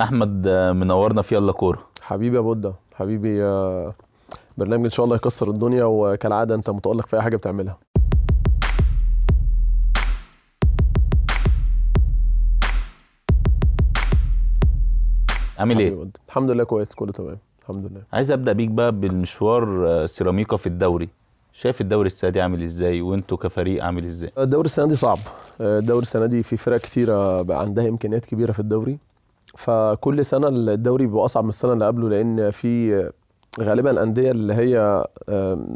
احمد آه، منورنا في يلا كوره حبيبي يا بودة حبيبي يا برنامج ان شاء الله يكسر الدنيا وكالعاده انت متالق في اي حاجه بتعملها عامل ايه؟ الحمد لله كويس كله تمام الحمد لله عايز ابدا بيك بقى بالمشوار آه، سيراميكا في الدوري شايف الدوري السنه دي عامل ازاي وانتوا كفريق عامل ازاي الدوري السنه دي صعب آه، الدوري السنه دي في فرق كتيره بقى عندها امكانيات كبيره في الدوري فكل سنه الدوري بيبقى اصعب من السنه اللي قبله لان في غالبا الانديه اللي هي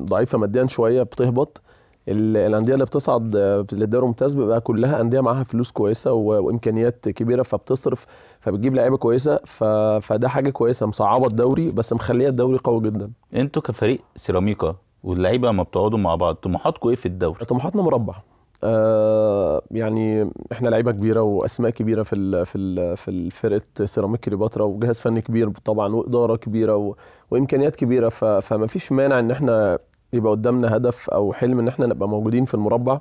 ضعيفه ماديا شويه بتهبط الانديه اللي بتصعد آه، للدوري الممتاز بيبقى كلها انديه معاها فلوس كويسه وامكانيات كبيره فبتصرف فبتجيب لعيبه كويسه ف... فده حاجه كويسه مصعبه الدوري بس مخليه الدوري قوي جدا انتوا كفريق سيراميكا واللعيبه لما بتقعدوا مع بعض طموحاتكم ايه في الدوري؟ طموحاتنا مربع آه، يعني احنا لعيبه كبيره واسماء كبيره في الـ في الـ في فرقه سيراميك كليوباترا وجهاز فني كبير طبعا واداره كبيره و وامكانيات كبيره فما فيش مانع ان احنا يبقى قدامنا هدف او حلم ان احنا نبقى موجودين في المربع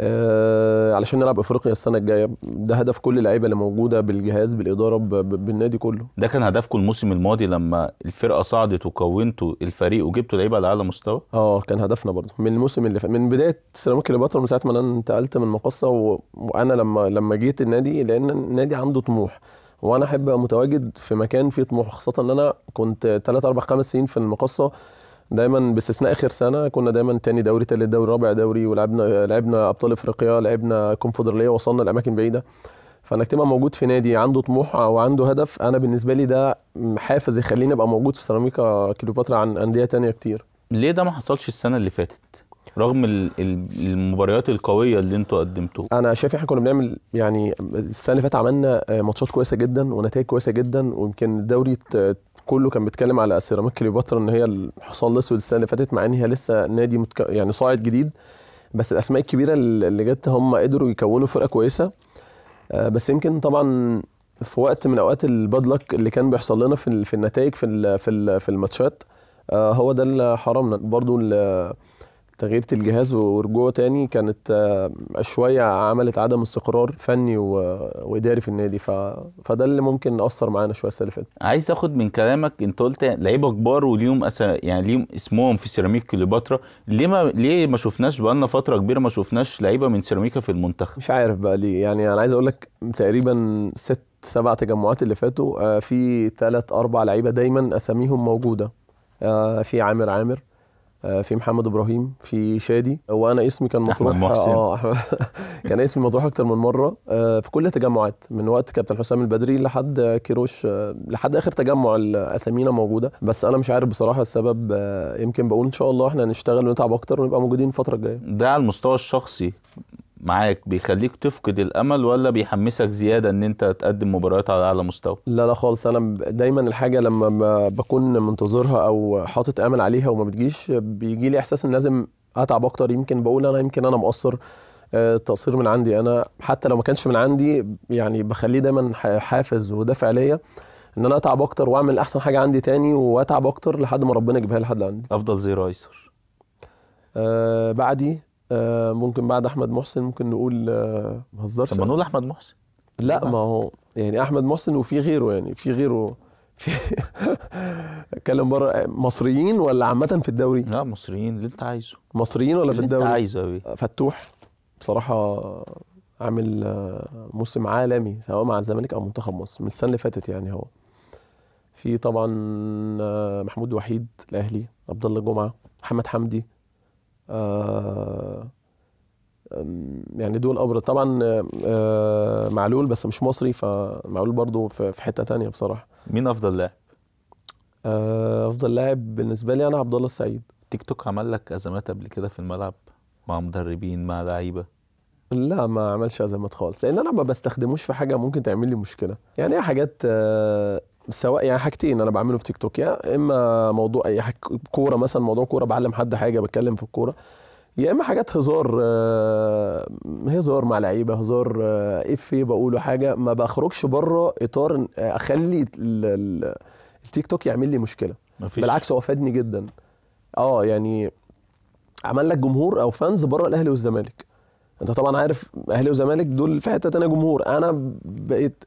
آه علشان نلعب افريقيا السنه الجايه ده هدف كل اللعيبه اللي موجوده بالجهاز بالاداره بالنادي كله ده كان هدفكم الموسم الماضي لما الفرقه صعدت وكونتوا الفريق وجبتوا لعيبه على اعلى مستوى اه كان هدفنا برضه من الموسم اللي ف... من بدايه سيراميكا كليوباترا من ساعه ما انا انتقلت من مقصه و... وانا لما لما جيت النادي لان النادي عنده طموح وانا احب ابقى متواجد في مكان فيه طموح خاصه ان انا كنت 3 4 5 سنين في المقصه دايما باستثناء اخر سنه كنا دايما تاني دوري تالت دوري رابع دوري ولعبنا لعبنا ابطال افريقيا لعبنا كونفدراليه وصلنا لاماكن بعيده فانك تبقى موجود في نادي عنده طموح او عنده هدف انا بالنسبه لي ده حافز يخليني ابقى موجود في سيراميكا كليوباترا عن انديه تانية كتير ليه ده ما حصلش السنه اللي فاتت رغم المباريات القويه اللي انتوا قدمتوها انا شايف احنا كنا بنعمل يعني السنه اللي فاتت عملنا ماتشات كويسه جدا ونتائج كويسه جدا ويمكن الدوري كله كان بيتكلم على سيراميك كليوباترا ان هي الحصان الاسود السنه اللي فاتت مع ان هي لسه نادي متك... يعني صاعد جديد بس الاسماء الكبيره اللي جت هم قدروا يكونوا فرقه كويسه آه، بس يمكن طبعا في وقت من اوقات الباد اللي كان بيحصل لنا في في النتائج في ال في ال في الماتشات آه، هو ده اللي حرمنا برضو تغييره الجهاز ورجوعه تاني كانت آه، شويه عملت عدم استقرار فني واداري في النادي ف... فده اللي ممكن اثر معانا شويه السنه اللي فاتت عايز اخد من كلامك انت قلت لعيبه كبار وليهم أس... يعني ليهم اسمهم في سيراميك كليوباترا ليه ما ليه ما شفناش بقى لنا فتره كبيره ما شفناش لعيبه من سيراميكا في المنتخب مش عارف بقى ليه يعني انا عايز اقول لك تقريبا ست سبع تجمعات اللي فاتوا آه، في ثلاث اربع لعيبه دايما اساميهم موجوده آه، في عامر عامر آه، في محمد ابراهيم في شادي وانا اسمي كان مطروح احمد محسن اه كان اسمي مطروح اكتر من مره آه، في كل التجمعات من وقت كابتن حسام البدري لحد كيروش آه، لحد اخر تجمع اسامينا موجوده بس انا مش عارف بصراحه السبب يمكن بقول ان شاء الله احنا نشتغل ونتعب اكتر ونبقى موجودين الفتره الجايه ده على المستوى الشخصي معاك بيخليك تفقد الامل ولا بيحمسك زياده ان انت تقدم مباريات على اعلى مستوى لا لا خالص انا دايما الحاجه لما بكون منتظرها او حاطط امل عليها وما بتجيش بيجي لي احساس ان لازم اتعب اكتر يمكن بقول انا يمكن انا مقصر آه، التقصير من عندي انا حتى لو ما كانش من عندي يعني بخليه دايما حافز ودافع ليا ان انا اتعب اكتر واعمل احسن حاجه عندي تاني واتعب اكتر لحد ما ربنا يجيبها لي لحد عندي افضل زي رايسر آه بعدي آه، ممكن بعد احمد محسن ممكن نقول آه، ما هزرش طب ما نقول احمد محسن لا ما هو يعني احمد محسن وفي غيره يعني في غيره في اتكلم بره آه، مصريين ولا عامه في الدوري لا مصريين اللي انت عايزه مصريين ولا في الدوري اللي انت عايزه قوي فتوح بصراحه عامل موسم عالمي سواء مع الزمالك او منتخب مصر من السنه اللي فاتت يعني هو في طبعا محمود وحيد الاهلي عبد الله جمعه محمد حمدي آه، يعني دول ابرز طبعا آه، آه، معلول بس مش مصري فمعلول برضو في حته تانية بصراحه مين افضل لاعب افضل لاعب بالنسبه لي انا عبد الله السعيد تيك توك عمل لك ازمات قبل كده في الملعب مع مدربين مع لعيبه لا ما عملش ازمات خالص لان انا ما بستخدموش في حاجه ممكن تعمل لي مشكله يعني هي حاجات سواء يعني حاجتين انا بعمله في تيك توك يا اما موضوع اي حاجه كوره مثلا موضوع كوره بعلم حد حاجه بتكلم في الكوره يا اما حاجات هزار آه، هزار مع لعيبه هزار آه، افيه بقوله حاجه ما بخرجش بره اطار اخلي التيك توك يعمل لي مشكله مفيش. بالعكس هو فادني جدا اه يعني عمل لك جمهور او فانز بره الاهلي والزمالك انت طبعا عارف اهلي وزمالك دول في حته تانية جمهور انا بقيت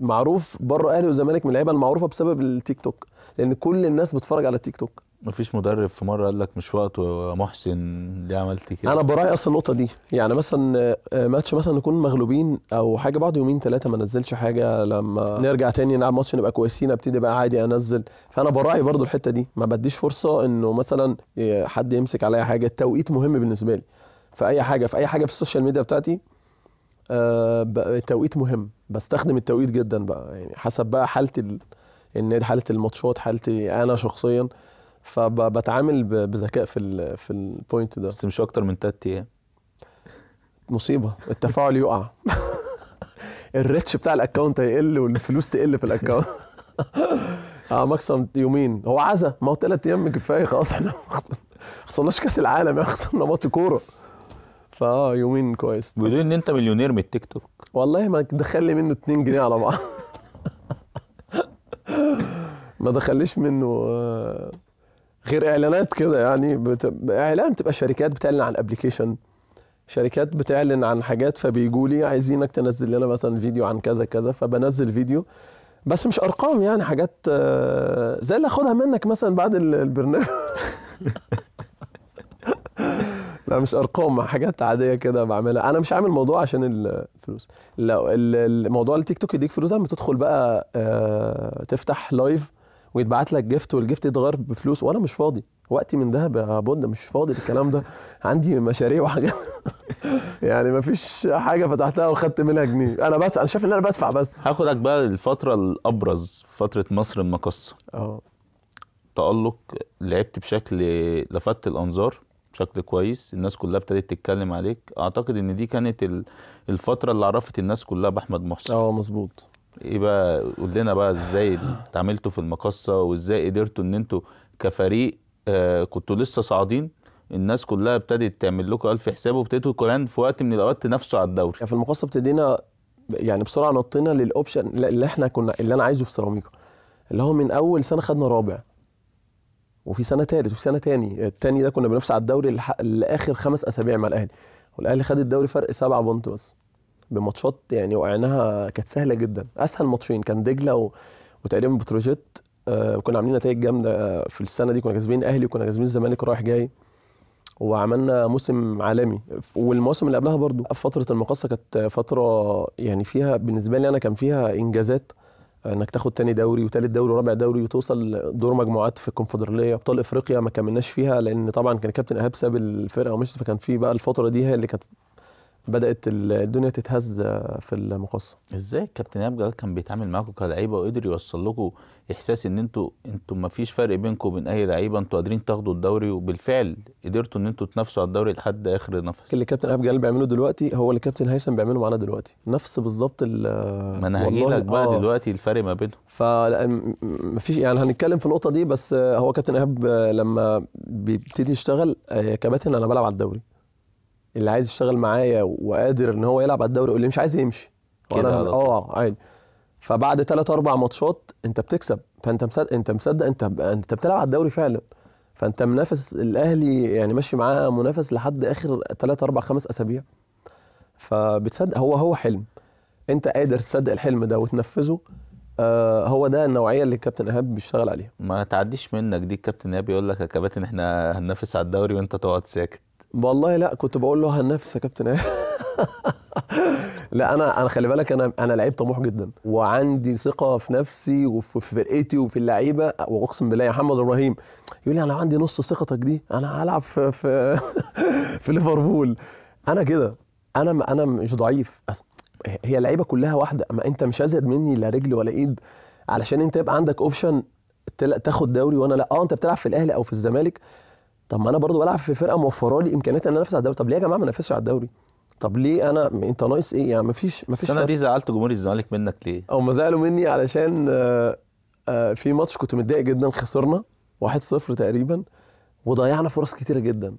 معروف بره اهلي وزمالك من اللعيبه المعروفه بسبب التيك توك لان كل الناس بتتفرج على التيك توك مفيش مدرب في مره قال لك مش وقته يا محسن ليه عملت كده انا براعي اصلا النقطه دي يعني مثلا آه، ماتش مثلا نكون مغلوبين او حاجه بعد يومين ثلاثه ما نزلش حاجه لما نرجع تاني نلعب ماتش نبقى كويسين ابتدي بقى عادي انزل فانا براعي برضو الحته دي ما بديش فرصه انه مثلا آه، حد يمسك عليا حاجه التوقيت مهم بالنسبه لي في اي حاجه في اي حاجه في السوشيال ميديا بتاعتي آه التوقيت مهم بستخدم التوقيت جدا بقى يعني حسب بقى حالتي ال... النادي حاله الماتشات حالتي انا شخصيا فبتعامل بذكاء في ال في البوينت ده بس مش اكتر من تلات ايام مصيبه التفاعل يقع الريتش بتاع الاكونت هيقل والفلوس تقل في الاكونت اه ماكسيم يومين هو عزا ما هو ثلاث ايام كفايه خلاص احنا ما خسرناش كاس العالم خسرنا ماتش كوره فاه يومين كويس بيقولوا ان انت مليونير من التيك توك والله ما دخل لي منه 2 جنيه على بعض ما دخليش منه آه، غير اعلانات كده يعني بت... اعلان بتبقى شركات بتعلن عن ابلكيشن شركات بتعلن عن حاجات فبيجوا لي عايزينك تنزل لنا مثلا فيديو عن كذا كذا فبنزل فيديو بس مش ارقام يعني حاجات آه، زي اللي اخدها منك مثلا بعد البرنامج لا مش ارقام حاجات عاديه كده بعملها انا مش عامل موضوع عشان الفلوس لا الموضوع التيك توك يديك فلوس لما تدخل بقى آه، تفتح لايف ويتبعت لك جيفت والجيفت يتغير بفلوس وانا مش فاضي وقتي من ذهب يا بند مش فاضي للكلام ده عندي مشاريع وحاجات يعني مفيش حاجه فتحتها وخدت منها جنيه انا بس انا شايف ان انا بدفع بس هاخدك بقى للفتره الابرز فتره مصر المقصه اه تالق لعبت بشكل لفت الانظار بشكل كويس الناس كلها ابتدت تتكلم عليك اعتقد ان دي كانت الفتره اللي عرفت الناس كلها باحمد محسن اه مظبوط ايه بقى قول لنا بقى ازاي اتعاملتوا في المقصه وازاي قدرتوا ان انتوا كفريق آه كنتوا لسه صاعدين الناس كلها ابتدت تعمل لكم الف حساب وابتديتوا كمان في وقت من الاوقات تنافسوا على الدوري يعني في المقصه ابتدينا يعني بسرعه نطينا للاوبشن اللي احنا كنا اللي انا عايزه في سيراميكا اللي هو من اول سنه خدنا رابع وفي سنه ثالث وفي سنه ثاني الثاني ده كنا بنفس على الدوري لاخر خمس اسابيع مع الاهلي والاهلي خد الدوري فرق سبعة بونت بس بماتشات يعني وقعناها كانت سهله جدا اسهل ماتشين كان دجله و... وتقريبا بتروجيت آه كنا عاملين نتائج جامده آه، في السنه دي كنا كاسبين الاهلي وكنا كاسبين الزمالك رايح جاي وعملنا موسم عالمي والمواسم اللي قبلها برضو فتره المقاصه كانت فتره يعني فيها بالنسبه لي انا كان فيها انجازات انك تاخد تاني دوري وتالت دوري ورابع دوري وتوصل دور مجموعات في الكونفدراليه ابطال افريقيا ما كملناش فيها لان طبعا كان كابتن ايهاب ساب الفرقه ومشي فكان في بقى الفتره دي هي اللي كانت بدات الدنيا تتهز في المقصه ازاي ايهاب جلال كان بيتعامل معاكم كلعيبه وقدر يوصل لكم احساس ان انتوا انتوا ما فيش فرق بينكم وبين اي لعيبه انتوا قادرين تاخدوا الدوري وبالفعل قدرتوا ان انتوا تنافسوا على الدوري لحد اخر نفس اللي ايهاب جلال بيعمله دلوقتي هو اللي كابتن هيثم بيعمله معانا دلوقتي نفس بالظبط ما انا لك بقى آه. دلوقتي الفرق ما بينهم فيش يعني هنتكلم في النقطه دي بس هو كابتن ايهاب لما بيبتدي يشتغل آه، كباتن انا بلعب على الدوري اللي عايز يشتغل معايا وقادر ان هو يلعب على الدوري واللي مش عايز يمشي كده اه عادي فبعد ثلاث اربع ماتشات انت بتكسب فانت مصدق انت مصدق انت انت بتلعب على الدوري فعلا فانت منافس الاهلي يعني ماشي معاه منافس لحد اخر ثلاث اربع خمس اسابيع فبتصدق هو هو حلم انت قادر تصدق الحلم ده وتنفذه آه هو ده النوعيه اللي الكابتن ايهاب بيشتغل عليها ما تعديش منك دي الكابتن ايهاب بيقول لك يا كابتن احنا هننافس على الدوري وانت تقعد ساكت والله لا كنت بقول له نفسي يا كابتن إيه. لا انا انا خلي بالك انا انا لعيب طموح جدا وعندي ثقه في نفسي وفي فرقتي وفي اللعيبه واقسم بالله يا محمد ابراهيم يقول لي انا عندي نص ثقتك دي انا هلعب في في, في ليفربول انا كده انا انا مش ضعيف هي اللعيبه كلها واحده اما انت مش ازيد مني لا رجل ولا ايد علشان انت يبقى عندك اوبشن تاخد دوري وانا لا اه انت بتلعب في الاهلي او في الزمالك طب ما انا برضو بلعب في فرقه موفره لي امكانيات ان انا انافس على الدوري طب ليه يا جماعه ما انافسش على الدوري طب ليه انا انت ناقص ايه يعني مفيش مفيش السنه دي زعلت جمهور الزمالك منك ليه هم زعلوا مني علشان آآ آه، آآ آه، في ماتش كنت متضايق جدا خسرنا 1-0 تقريبا وضيعنا فرص كتيره جدا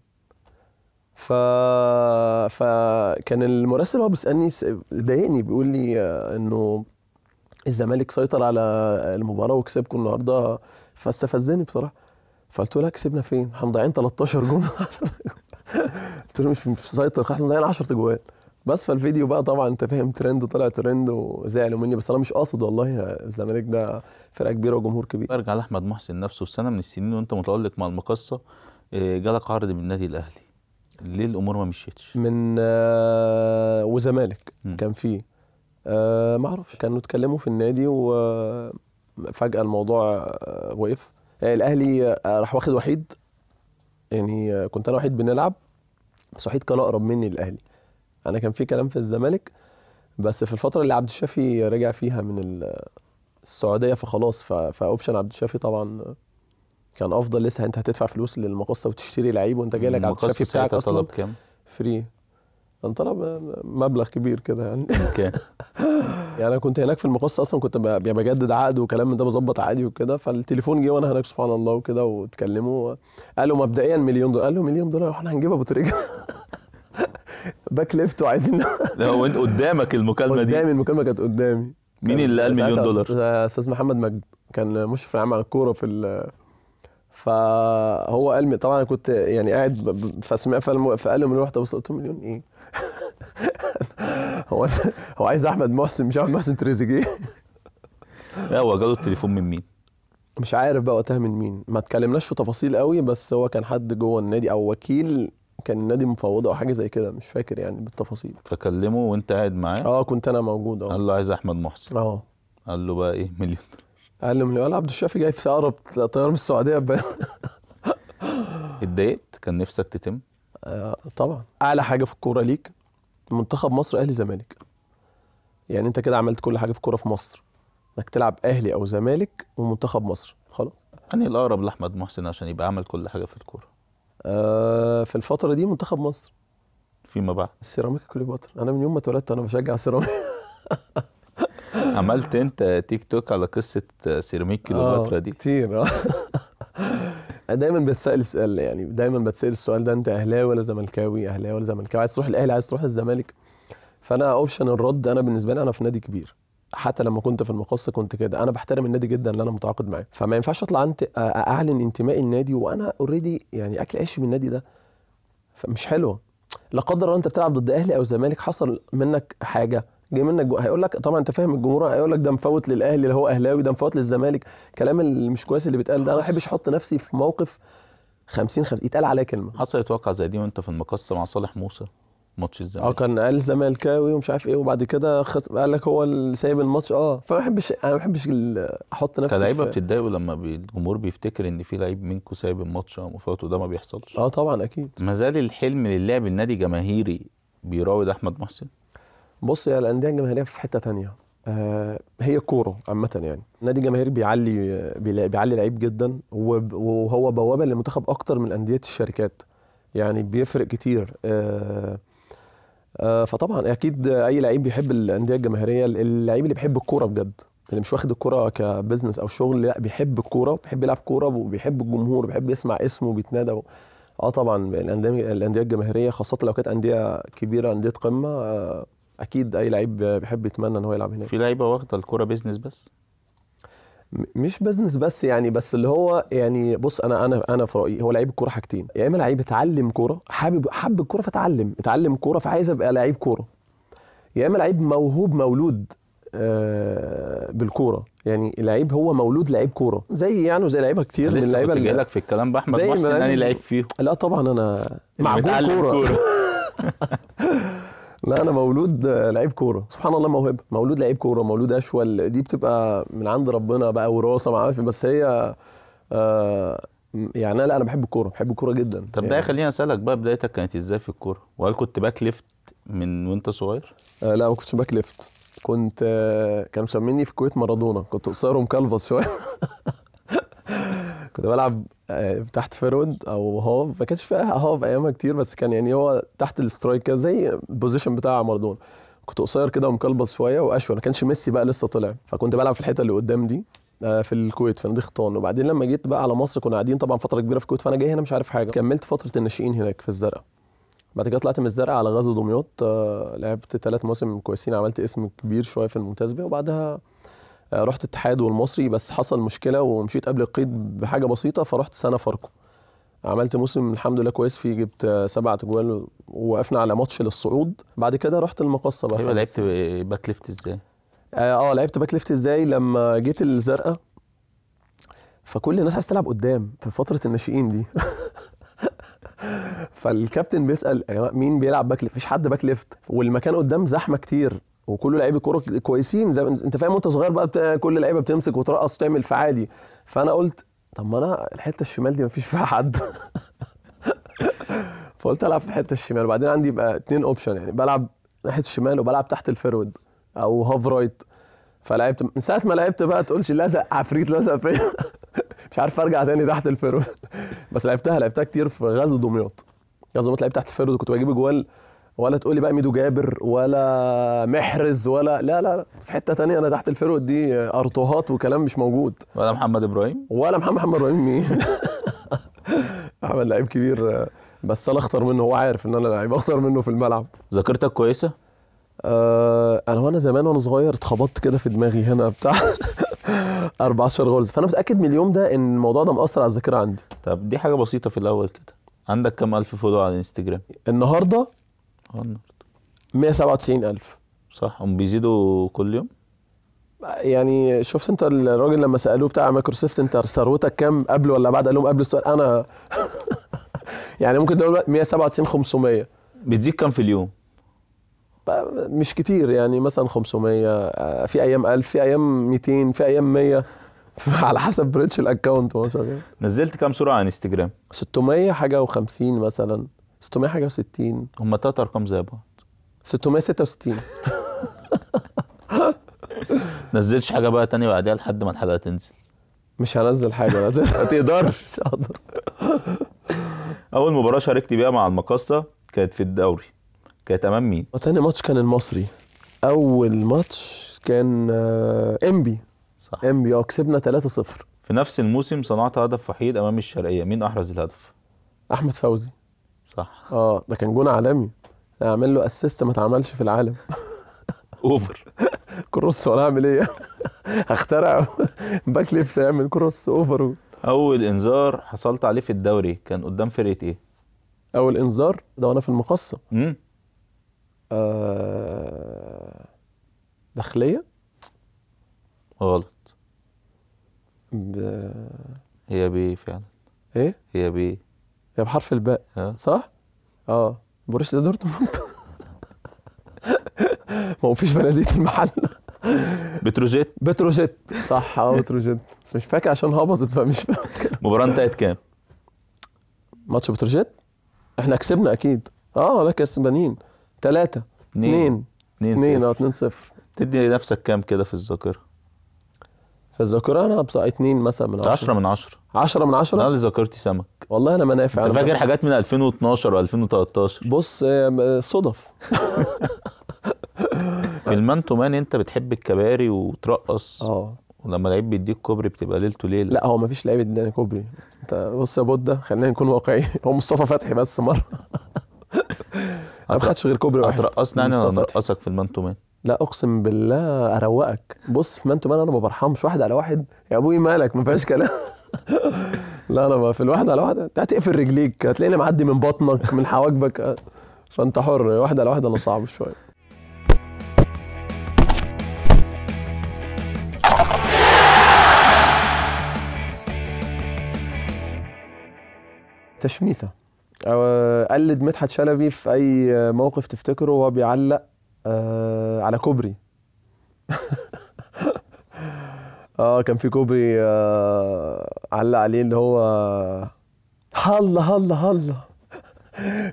ف فكان المراسل هو بيسالني ضايقني بيقول لي آه، انه الزمالك سيطر على المباراه وكسبكم النهارده فاستفزني بصراحه فقلت له لا كسبنا فين؟ احنا مضيعين 13 جون قلت له مش مسيطر احنا مضيعين 10 جوان بس فالفيديو بقى طبعا انت فاهم ترند طلع ترند وزعلوا مني بس انا مش قاصد والله الزمالك ده فرقه كبيره وجمهور كبير ارجع لاحمد محسن نفسه في سنه من السنين وانت متالق مع المقصه آه، جالك عرض من النادي الاهلي ليه الامور ما مشيتش من آه وزمالك م. كان فيه آه ما اعرفش كانوا اتكلموا في النادي وفجاه آه، الموضوع آه وقف الاهلي آه، راح واخد وحيد يعني آه، كنت انا وحيد بنلعب بس وحيد كان اقرب مني للاهلي انا كان في كلام في الزمالك بس في الفتره اللي عبد الشافي رجع فيها من السعوديه فخلاص فاوبشن عبد الشافي طبعا كان افضل لسه انت هتدفع فلوس للمقصه وتشتري لعيب وانت جاي لك عبد الشافي بتاعك اصلا فري كان طلب مبلغ كبير كده يعني اوكي يعني انا كنت هناك في المقص اصلا كنت يعني بجدد عقد وكلام من ده بظبط عادي وكده فالتليفون جه وانا هناك سبحان الله وكده واتكلموا قالوا مبدئيا مليون دولار قال مليون دولار احنا هنجيبها ابو تريكه باك ليفت وعايزين لا هو انت قدامك المكالمه دي قدامي المكالمه كانت قدامي مين اللي قال مليون دولار؟ استاذ محمد مجد كان مشرف العام على الكوره في فهو قال طبعا كنت يعني قاعد فسمع فقال له من واحده بص مليون ايه؟ هو هو عايز احمد محسن مش احمد محسن تريزيجيه لا هو جاله التليفون من مين؟ مش عارف بقى وقتها من مين ما اتكلمناش في تفاصيل قوي بس هو كان حد جوه النادي او وكيل كان النادي مفوضه او حاجه زي كده مش فاكر يعني بالتفاصيل فكلمه وانت قاعد معاه اه كنت انا موجود اه قال له عايز احمد محسن اه قال له بقى ايه مليون قال له مليون قال عبد الشافي جاي في اقرب طياره من السعوديه اتضايقت كان نفسك تتم آه طبعا اعلى حاجه في الكوره ليك منتخب مصر اهلي زمالك يعني انت كده عملت كل حاجه في كوره في مصر انك تلعب اهلي او زمالك ومنتخب مصر خلاص انهي الاقرب لاحمد محسن عشان يبقى عمل كل حاجه في الكوره آه في الفتره دي منتخب مصر فيما بعد السيراميكا كليوباترا انا من يوم ما اتولدت انا بشجع السيراميكا عملت انت تيك توك على قصه سيراميك كليوباترا آه، دي كتير آه. دايما بتسال السؤال يعني دايما بتسال السؤال ده انت اهلاوي ولا زملكاوي اهلاوي ولا زملكاوي عايز تروح الاهلي عايز تروح الزمالك فانا اوبشن الرد انا بالنسبه لي انا في نادي كبير حتى لما كنت في المقص كنت كده انا بحترم النادي جدا اللي انا متعاقد معاه فما ينفعش اطلع انت اعلن انتمائي النادي وانا اوريدي يعني اكل عيش من النادي ده فمش حلوه لا قدر الله انت بتلعب ضد اهلي او زمالك حصل منك حاجه جاي منك هيقول لك طبعا انت فاهم الجمهور هيقول لك ده مفوت للاهلي اللي هو اهلاوي ده مفوت للزمالك الكلام اللي مش كويس اللي بيتقال ده انا ما بحبش احط نفسي في موقف 50 50 يتقال عليا كلمه حصلت واقعه زي دي وانت في المقص مع صالح موسى ماتش الزمالك اه كان قال زمالكاوي ومش عارف ايه وبعد كده خس... قال لك هو اللي سايب الماتش اه فما بحبش انا ما بحبش احط نفسي كلاعيبه بتتضايقوا لما بي... الجمهور بيفتكر ان في لعيب منكم سايب الماتش او مفوته ده ما بيحصلش اه طبعا اكيد ما زال الحلم للعب النادي جماهيري بيراود احمد محسن بص يا الانديه الجماهيريه في حته ثانيه آه هي الكوره عامه يعني نادي الجماهيري بيعلي بيعلي لعيب جدا وهو بوابه للمنتخب اكتر من انديه الشركات يعني بيفرق كتير آه آه فطبعا اكيد اي لعيب بيحب الانديه الجماهيريه اللعيب اللي بيحب الكوره بجد اللي مش واخد الكوره كبزنس او شغل لا بيحب الكوره بيحب يلعب كوره وبيحب الجمهور بيحب يسمع اسمه بيتنادى و... اه طبعا الانديه الانديه الجماهيريه خاصه لو كانت انديه كبيره انديه قمه آه اكيد اي لعيب بيحب يتمنى ان هو يلعب هناك في لعيبه واخده الكوره بيزنس بس مش بزنس بس يعني بس اللي هو يعني بص انا انا انا في رايي هو لعيب الكوره حاجتين يا اما لعيب اتعلم كوره حابب حب الكوره فتعلم اتعلم كوره فعايز ابقى لعيب كوره يا اما لعيب موهوب مولود آه بالكوره يعني لعيب هو مولود لعيب كوره زي يعني زي لعيبه كتير من اللعيبه اللي لك في الكلام باحمد محسن اني لعيب فيه لا طبعا انا معجون كوره لا انا مولود لعيب كوره سبحان الله موهبه مولود لعيب كوره مولود اشول دي بتبقى من عند ربنا بقى وراثه ما بس هي آه يعني لا انا بحب الكوره بحب الكوره جدا طب يعني. ده خليني اسالك بقى بدايتك كانت ازاي في الكوره وهل كنت باك ليفت من وانت صغير آه لا ما كنتش باك ليفت كنت آه كانوا مسميني في الكويت مارادونا كنت قصير ومكلبط شويه كنت بلعب آه، تحت فيرود او هوف ما كانش فيها هوف ايامها كتير بس كان يعني هو تحت السترايك كده زي البوزيشن بتاع مارادونا كنت قصير كده ومكلبص شويه واشول ما كانش ميسي بقى لسه طلع فكنت بلعب في الحته اللي قدام دي آه، في الكويت في نادي خطان وبعدين لما جيت بقى على مصر كنا قاعدين طبعا فتره كبيره في الكويت فانا جاي هنا مش عارف حاجه كملت فتره الناشئين هناك في الزرقاء بعد كده طلعت من الزرقاء على غزل دمياط آه، لعبت ثلاث مواسم كويسين عملت اسم كبير شويه في الممتاز وبعدها آه، رحت اتحاد والمصري بس حصل مشكله ومشيت قبل القيد بحاجه بسيطه فرحت سنه فاركو عملت موسم الحمد لله كويس فيه جبت سبعة اجوال ووقفنا على ماتش للصعود بعد كده رحت المقصه بقى ايوه لعبت باك ليفت ازاي؟ آه،, اه, لعبت باك ليفت ازاي لما جيت الزرقاء فكل الناس عايز تلعب قدام في فتره الناشئين دي فالكابتن بيسال جماعه مين بيلعب باك ليفت مفيش حد باك ليفت والمكان قدام زحمه كتير وكله لعيبه كوره كويسين زي انت فاهم وانت صغير بقى كل لعيبه بتمسك وترقص وتعمل في عادي فانا قلت طب ما انا الحته الشمال دي مفيش فيها حد فقلت العب في الحته الشمال وبعدين عندي يبقى اتنين اوبشن يعني بلعب ناحيه الشمال وبلعب تحت الفيرود او هاف رايت فلعبت من ساعه ما لعبت بقى تقولش لزق عفريت لزق فيا مش عارف ارجع تاني تحت الفيرود بس لعبتها لعبتها كتير في غزو دمياط غزو دمياط لعبت تحت الفيرود وكنت بجيب جوال ولا تقول لي بقى ميدو جابر ولا محرز ولا لا لا في حته تانية انا تحت الفرقه دي ارتوهات وكلام مش موجود ولا محمد ابراهيم ولا محمد محمد ابراهيم مين محمد لعيب كبير بس انا اخطر منه هو عارف ان انا لعيب اخطر منه في الملعب ذاكرتك كويسه آه انا وانا زمان وانا صغير اتخبطت كده في دماغي هنا بتاع 14 غرز فانا متاكد من اليوم ده ان الموضوع ده مأثر على الذاكره عندي طب دي حاجه بسيطه في الاول كده عندك كام الف فولو على الانستجرام النهارده 197000 صح هم بيزيدوا كل يوم يعني شفت انت الراجل لما سالوه بتاع مايكروسوفت انت ثروتك كام قبل ولا بعد قال لهم قبل السؤال انا يعني ممكن تقول 197 500 بتزيد كام في اليوم؟ مش كتير يعني مثلا 500 آه، في ايام 1000 في ايام 200 في ايام 100 على حسب بريتش الاكونت شاء الله نزلت كام صوره على انستجرام؟ 600 حاجه و50 مثلا 660 هم ثلاث ارقام زي بعض 666 نزلش حاجه بقى ثانيه بعديها لحد ما الحلقه تنزل مش هنزل حاجه ما تقدرش اقدر اول مباراه شاركت بيها مع المقصه كانت في الدوري كانت امام مين تاني ماتش كان المصري اول ماتش كان انبي آه، صح انبي اه كسبنا 3-0 في نفس الموسم صنعت هدف وحيد امام الشرقيه مين احرز الهدف احمد فوزي صح اه ده كان جون عالمي اعمل له اسيست ما اتعملش في العالم اوفر كروس ولا اعمل ايه هخترع باك ليفت يعمل كروس اوفر اول انذار حصلت عليه في الدوري كان قدام فرقه ايه اول انذار ده وانا في المقصه امم آه... داخليه غلط ب... هي بيه فعلا ايه هي بيه هي بحرف الباء صح؟ اه بروسيا دورتموند ما هو مفيش بلديه المحل بتروجيت بتروجيت صح اه بتروجيت بس مش فاكر عشان هبطت فمش فاكر المباراه انتهت كام؟ ماتش بتروجيت؟ احنا كسبنا اكيد اه لا كسبانين ثلاثة اثنين اثنين اه اثنين صفر تدي نفسك كام كده في الذاكره؟ الذاكره انا بصراحه اتنين مثلا من 10 10 من 10 10 من 10 انا اللي ذاكرتي سمك والله انا منافع انت فاكر حاجات من 2012 و2013 بص آه، آه، صدف في المانتو مان انت بتحب الكباري وترقص اه ولما لعيب بيديك كوبري بتبقى ليلته ليله لا هو ما فيش لعيب اداني كوبري انت بص يا بودة خلينا نكون واقعيين هو مصطفى فتحي بس مره ما خدش غير كوبري واحد هترقصنا يعني ولا هنرقصك في المانتو مان لا اقسم بالله اروقك بص في مان انا ما برحمش واحد على واحد يا ابوي مالك ما فيهاش كلام لا انا ما في الواحد على واحد هتقفل رجليك هتلاقيني معدي من بطنك من حواجبك فانت حر واحد على واحد انا صعب شويه تشميسه قلد مدحت شلبي في اي موقف تفتكره وهو بيعلق آه على كوبري اه كان في كوبري آه علق عليه اللي هو هلا هلا هلا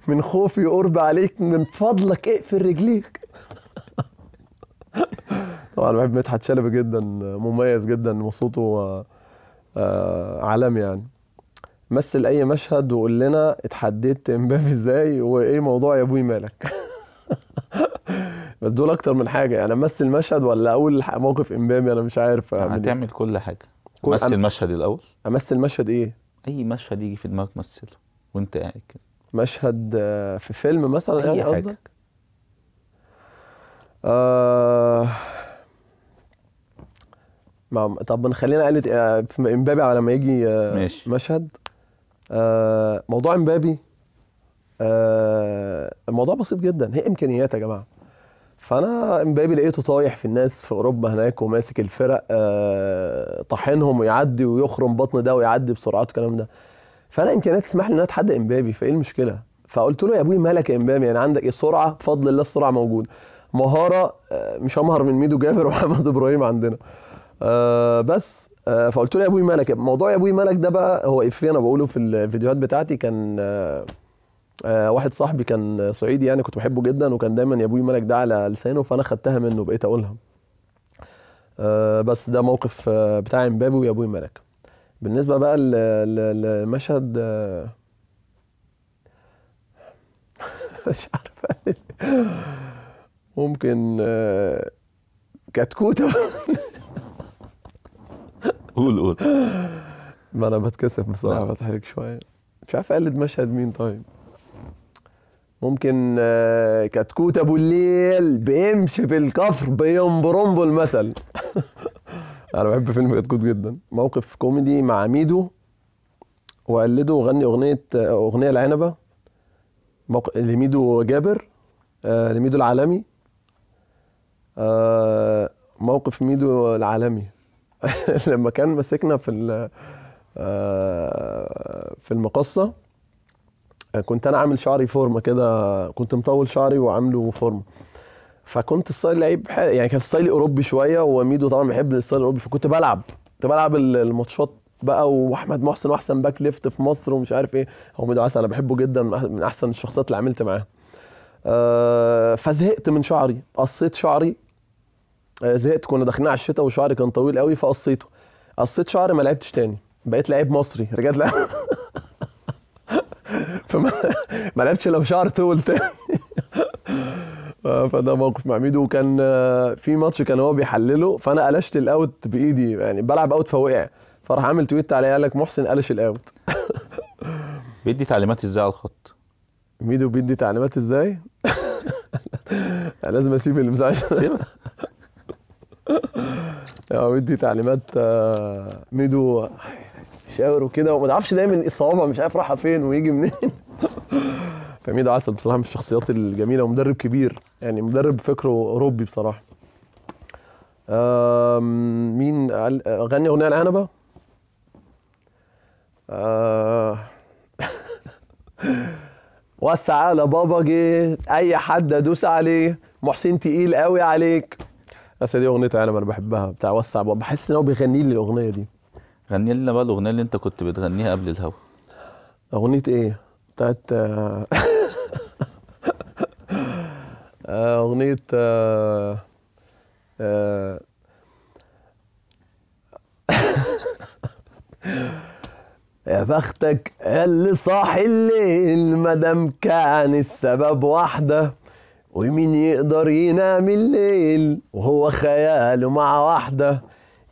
من خوفي قرب عليك من فضلك اقفل رجليك طبعا بحب مدحت شلبي جدا مميز جدا وصوته آه،, آه عالمي يعني مثل اي مشهد وقول لنا اتحديت امبابي ازاي وايه موضوع يا ابوي مالك بس دول اكتر من حاجه يعني امثل مشهد ولا اقول موقف امبابي انا مش عارف يعني. هتعمل كل حاجه كل مثل المشهد الاول امثل مشهد ايه اي مشهد يجي في دماغك مثله وانت قاعد كده مشهد في فيلم مثلا يعني قصدك آه ما طب خلينا قالت آه، في امبابي على ما يجي آه، ماشي. مشهد آه موضوع امبابي آه الموضوع بسيط جدا هي امكانيات يا جماعه فانا امبابي لقيته طايح في الناس في اوروبا هناك وماسك الفرق آه، طاحنهم ويعدي ويخرم بطن ده ويعدي بسرعات والكلام ده فانا امكانياتي تسمح لي ان انا اتحدى امبابي فايه المشكله فقلت له يا ابوي مالك يا امبابي يعني عندك ايه سرعه بفضل الله السرعه موجوده مهاره آه، مش امهر من ميدو جابر ومحمد ابراهيم عندنا آه، بس فقلت له يا ابوي مالك موضوع يا ابوي مالك ده بقى هو افيه انا بقوله في الفيديوهات بتاعتي كان آه، واحد صاحبي كان صعيدي يعني كنت بحبه جدا وكان دايما يا ابوي ملك ده على لسانه فانا خدتها منه بقيت اقولها آه، بس ده موقف آه، بتاع امبابي ويا ابوي ملك بالنسبه بقى لمشهد مش عارف ممكن كتكوته قول قول ما انا بتكسف بصراحه بتحرك شويه مش عارف اقلد مشهد مين طيب ممكن آه، كتكوت ابو الليل بيمشي في الكفر بيمبرمبو المثل انا بحب فيلم كتكوت جدا موقف كوميدي مع ميدو وقلده وغني اغنيه اغنيه العنبه موق... لميدو جابر آه لميدو العالمي آه موقف ميدو العالمي لما كان ماسكنا في آه في المقصه كنت انا عامل شعري فورمه كده كنت مطول شعري وعامله فورمه فكنت الستايل لعيب يعني كان ستايلي اوروبي شويه وميدو طبعا بيحب الستايل الاوروبي فكنت بلعب كنت بلعب الماتشات بقى واحمد محسن واحسن باك ليفت في مصر ومش عارف ايه هو ميدو عسل انا بحبه جدا من احسن الشخصيات اللي عملت معاها آه فزهقت من شعري قصيت شعري آه زهقت كنا داخلين على الشتاء وشعري كان طويل قوي فقصيته قصيت شعري ما لعبتش تاني بقيت لعيب مصري رجعت لعب فما ما لعبتش لو شعر طول تاني آه، فده موقف مع ميدو وكان آه، في ماتش كان هو بيحلله فانا قلشت الاوت بايدي يعني بلعب اوت فوقع فراح عامل تويت عليه قال لك محسن قلش الاوت بيدي تعليمات ازاي على الخط؟ ميدو بيدي تعليمات ازاي؟ لازم اسيب المساحه عشان بيدي تعليمات آه، ميدو مشاور وكده وما تعرفش دايما الصوابع مش عارف رايحه فين ويجي منين فميدو عسل بصراحه من الشخصيات الجميله ومدرب كبير يعني مدرب فكره اوروبي بصراحه مين غني اغنيه العنبه آه. وسع على بابا جه اي حد ادوس عليه محسن تقيل قوي عليك بس دي اغنيه انا انا بحبها بتاع وسع بابا بحس ان هو بيغني لي الاغنيه دي غني لنا بقى الاغنيه اللي انت كنت بتغنيها قبل الهوا اغنيه ايه بتاعت آه، اغنيه آه، آه، يا بختك اللي صاحي الليل مادام كان السبب واحده ومين يقدر ينام الليل وهو خياله مع واحده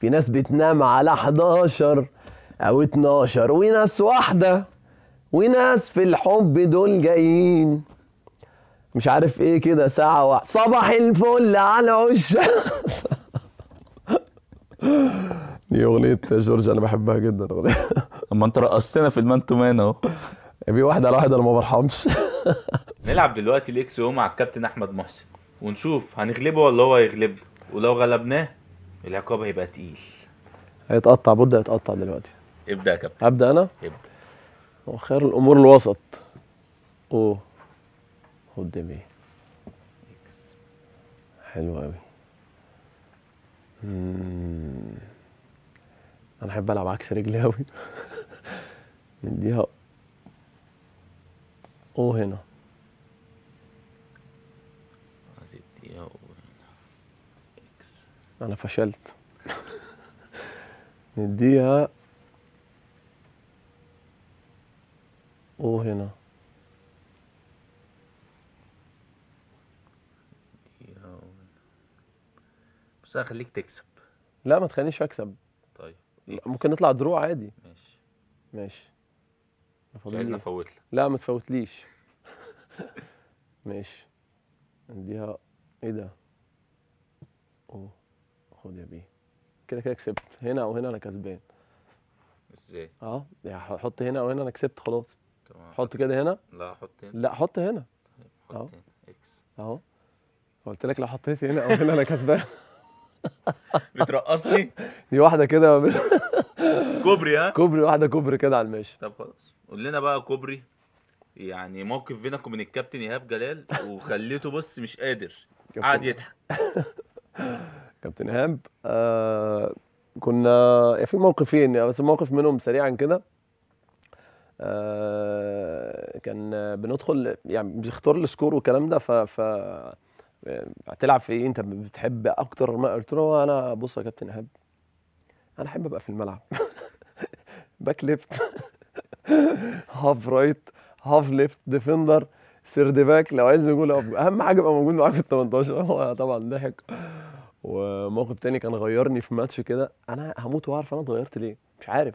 في ناس بتنام على 11 او 12 وناس واحده وناس في الحب دول جايين مش عارف ايه كده ساعة واحدة صباح الفل على عش دي اغنية جورج انا بحبها جدا اما انت رقصتنا في المان تو مان اهو في واحدة على واحدة انا ما برحمش نلعب دلوقتي الاكس او مع الكابتن احمد محسن ونشوف هنغلبه ولا هو هيغلبنا ولو غلبناه العقاب هيبقى تقيل هيتقطع بدا يتقطع دلوقتي ابدا يا كابتن ابدا انا ابدا وخير الامور الوسط او قدامي حلو قوي انا احب العب عكس رجلي قوي نديها او هنا انا فشلت نديها او هنا بس هخليك تكسب لا ما تخلينيش اكسب طيب ممكن نطلع دروع عادي ماشي ماشي مش عايزني افوت لك لا ما تفوتليش ماشي نديها ايه ده اوه خد يا بيه كده كده كسبت هنا او هنا انا كسبان ازاي اه يعني حط هنا او هنا انا كسبت خلاص حط كده هنا لا حط هنا لا حط هنا طيب، حط آه. هنا اكس اهو قلت لك لو حطيت هنا او هنا انا كسبان بترقصني دي واحده كده كوبري ها كوبري واحده كوبري كده على الماشي طب خلاص قول لنا بقى كوبري يعني موقف بينك وبين الكابتن ايهاب جلال وخليته بص مش قادر قعد يضحك كابتن ايهاب آه، كنا في موقفين يعني بس موقف منهم سريعا كده آه، كان بندخل يعني بيختار السكور والكلام ده ف ف هتلعب يعني في ايه انت بتحب اكتر ما قلت له انا بص يا كابتن ايهاب انا احب ابقى في الملعب باك ليفت هاف رايت هاف ليفت ديفندر سيرد باك لو عايز نقول اهم حاجه ابقى موجود معاك في ال 18 هو طبعا ضحك موقف تاني كان غيرني في ماتش كده انا هموت واعرف انا اتغيرت ليه مش عارف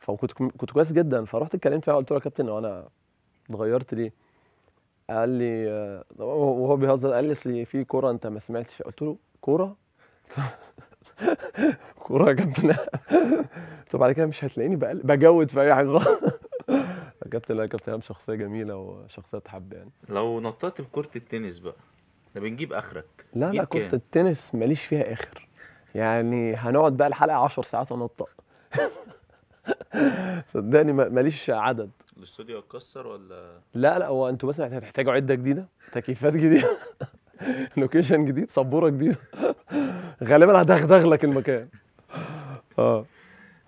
فكنت كنت كويس جدا فرحت اتكلمت معاه قلت له يا كابتن هو انا اتغيرت ليه؟ قال لي وهو بيهزر قال لي اصل في كوره انت ما سمعتش قلت له كوره؟ كوره يا كابتن قلت له بعد كده مش هتلاقيني بجود في اي حاجه يا كابتن لا يا كابتن شخصيه جميله وشخصيه تحب يعني لو نطيت لكره التنس بقى ده بنجيب اخرك لا لا كرة التنس ماليش فيها اخر يعني هنقعد بقى الحلقه 10 ساعات انطق صدقني ماليش عدد الاستوديو اتكسر ولا لا لا هو انتوا بس هتحتاجوا عده جديده تكييفات جديده لوكيشن جديد سبوره جديده غالبا هدغدغ لك المكان اه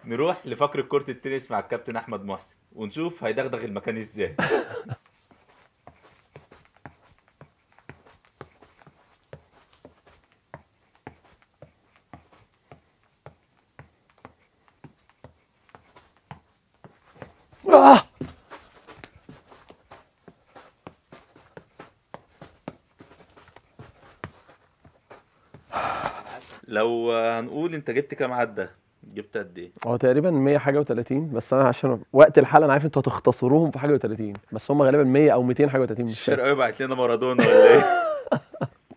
نروح لفقره كره التنس مع الكابتن احمد محسن ونشوف هيدغدغ المكان ازاي انت جبت كام عده جبت قد ايه هو تقريبا 100 حاجه و30 بس انا عشان وقت الحلقه انا عارف انتوا هتختصروهم في حاجه و30 بس هم غالبا 100 او 200 حاجه و30 مش الشرقاوي بعت لنا مارادونا ولا ايه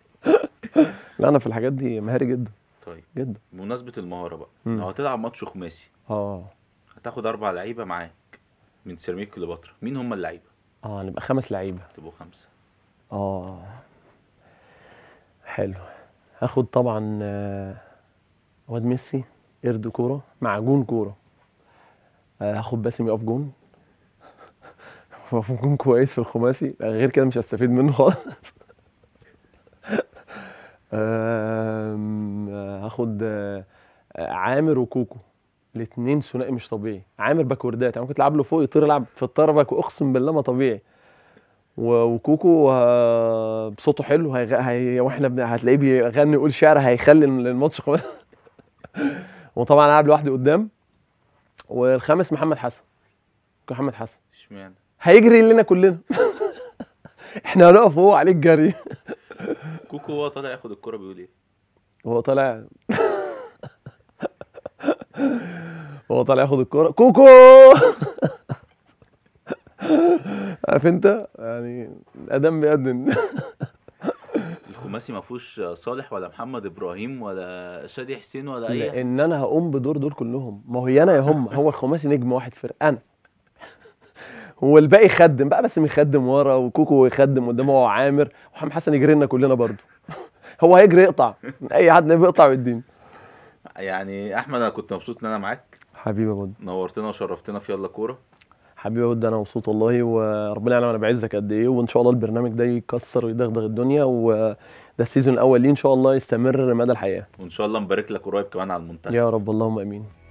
لا انا في الحاجات دي مهاري جدا طيب جدا بمناسبه المهاره بقى لو هتلعب ماتش خماسي اه هتاخد اربع لعيبه معاك من سيراميك كليوباترا مين هم اللعيبه اه نبقى خمس لعيبه تبقوا خمسه اه حلو هاخد طبعا آه واد ميسي قرد كوره معجون كوره آه، هاخد باسم يقف جون مفهوم كويس في الخماسي آه، غير كده مش هستفيد منه خالص آه، هاخد عامر وكوكو الاثنين ثنائي مش طبيعي عامر باكوردات انا يعني ممكن تلعب له فوق يطير يلعب في الطربك واقسم بالله ما طبيعي وكوكو بصوته حلو هي... هي... واحنا هتلاقيه بيغني يقول شعر هيخلي الماتش خلاص وطبعا العب لوحدي قدام والخامس محمد حسن محمد حسن اشمعنى هيجري لنا كلنا احنا هنقف هو عليه الجري كوكو هو طالع ياخد الكرة بيقول ايه هو طالع هو طالع ياخد الكرة كوكو عارف انت يعني ادم بيأذن الخماسي ما فيهوش صالح ولا محمد ابراهيم ولا شادي حسين ولا اي لان انا هقوم بدور دول كلهم ما هو انا يا هم هو الخماسي نجم واحد فرقه انا والباقي يخدم بقى بس يخدم ورا وكوكو يخدم قدام هو عامر وحم حسن يجري لنا كلنا برضه هو هيجري يقطع اي حد بيقطع ويديني يعني احمد انا كنت مبسوط ان انا معاك حبيبي يا نورتنا وشرفتنا في يلا كوره حبيبي ود انا مبسوط والله وربنا يعلم انا بعزك قد ايه وان شاء الله البرنامج ده يكسر ويدغدغ الدنيا وده السيزون الاول ليه ان شاء الله يستمر مدى الحياه وان شاء الله نبارك لك قريب كمان على المنتخب يا رب اللهم امين